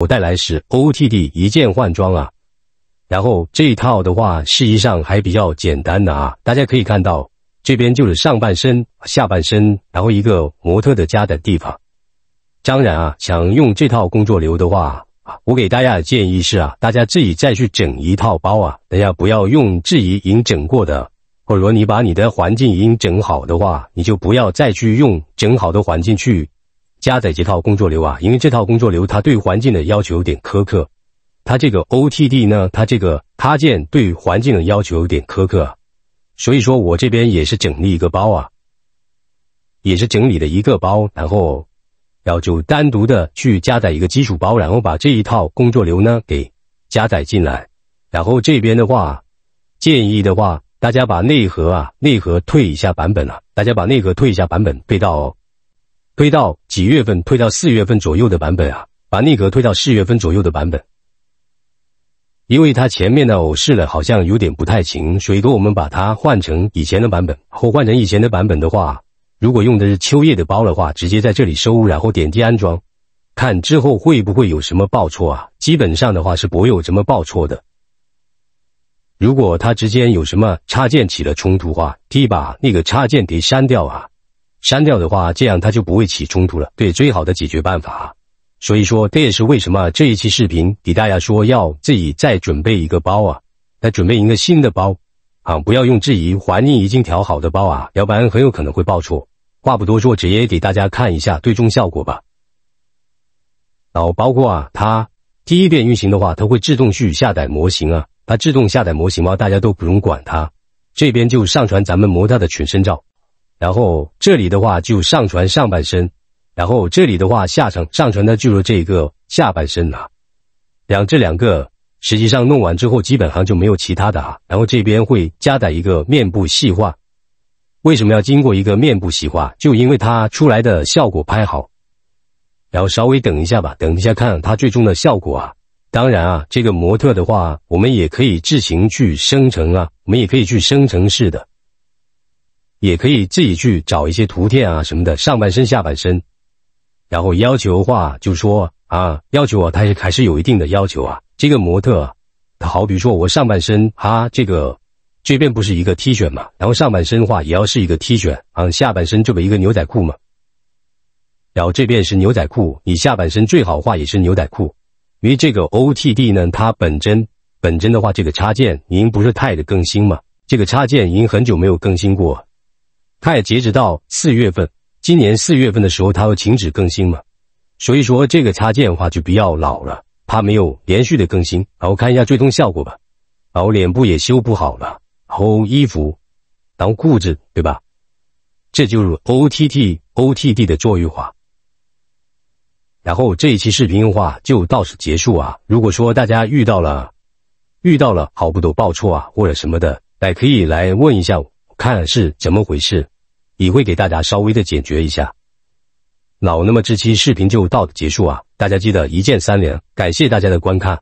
我带来是 O T D 一键换装啊，然后这一套的话，实际上还比较简单的啊。大家可以看到，这边就是上半身、下半身，然后一个模特的家的地方。当然啊，想用这套工作流的话啊，我给大家的建议是啊，大家自己再去整一套包啊，大家不要用质疑已经整过的，或者说你把你的环境已经整好的话，你就不要再去用整好的环境去。加载这套工作流啊，因为这套工作流它对环境的要求有点苛刻，它这个 OTD 呢，它这个插件对环境的要求有点苛刻，所以说，我这边也是整理一个包啊，也是整理的一个包，然后，然后就单独的去加载一个基础包，然后把这一套工作流呢给加载进来，然后这边的话，建议的话，大家把内核啊内核退一下版本啊，大家把内核退一下版本，备到。推到几月份？推到四月份左右的版本啊！把那个推到四月份左右的版本，因为它前面的偶试了，好像有点不太行，所以说我们把它换成以前的版本。或换成以前的版本的话，如果用的是秋叶的包的话，直接在这里收，然后点击安装，看之后会不会有什么报错啊？基本上的话是不会有什么报错的。如果它之间有什么插件起了冲突的话，以把那个插件给删掉啊。删掉的话，这样它就不会起冲突了。对，最好的解决办法。所以说，这也是为什么这一期视频给大家说要自己再准备一个包啊，再准备一个新的包啊，不要用质疑怀念已经调好的包啊，要不然很有可能会报错。话不多说，直接给大家看一下最终效果吧。然后包括啊，它第一遍运行的话，它会自动去下载模型啊，它自动下载模型嘛，大家都不用管它。这边就上传咱们模特的全身照。然后这里的话就上传上半身，然后这里的话下层上传的就是这个下半身啊，两这两个实际上弄完之后基本上就没有其他的哈。然后这边会加载一个面部细化，为什么要经过一个面部细化？就因为它出来的效果拍好。然后稍微等一下吧，等一下看它最终的效果啊。当然啊，这个模特的话我们也可以自行去生成啊，我们也可以去生成式的。也可以自己去找一些图片啊什么的，上半身、下半身，然后要求话就说啊，要求啊，它也还是有一定的要求啊。这个模特好，比说我上半身啊，这个这边不是一个 T 恤嘛，然后上半身的话也要是一个 T 恤啊，下半身就一个牛仔裤嘛，然后这边是牛仔裤，你下半身最好画也是牛仔裤。因为这个 O T D 呢，它本身本身的话，这个插件您不是太的更新嘛。这个插件已经很久没有更新过。它也截止到四月份，今年四月份的时候它会停止更新嘛？所以说这个插件的话就比较老了，它没有连续的更新。然后看一下最终效果吧，然后脸部也修不好了，然后衣服，然后裤子对吧？这就是 O T T O T D 的作用化。然后这一期视频的话就到此结束啊。如果说大家遇到了遇到了好不多报错啊或者什么的，哎，可以来问一下我。看是怎么回事，也会给大家稍微的解决一下。老，那么这期视频就到此结束啊！大家记得一键三连，感谢大家的观看。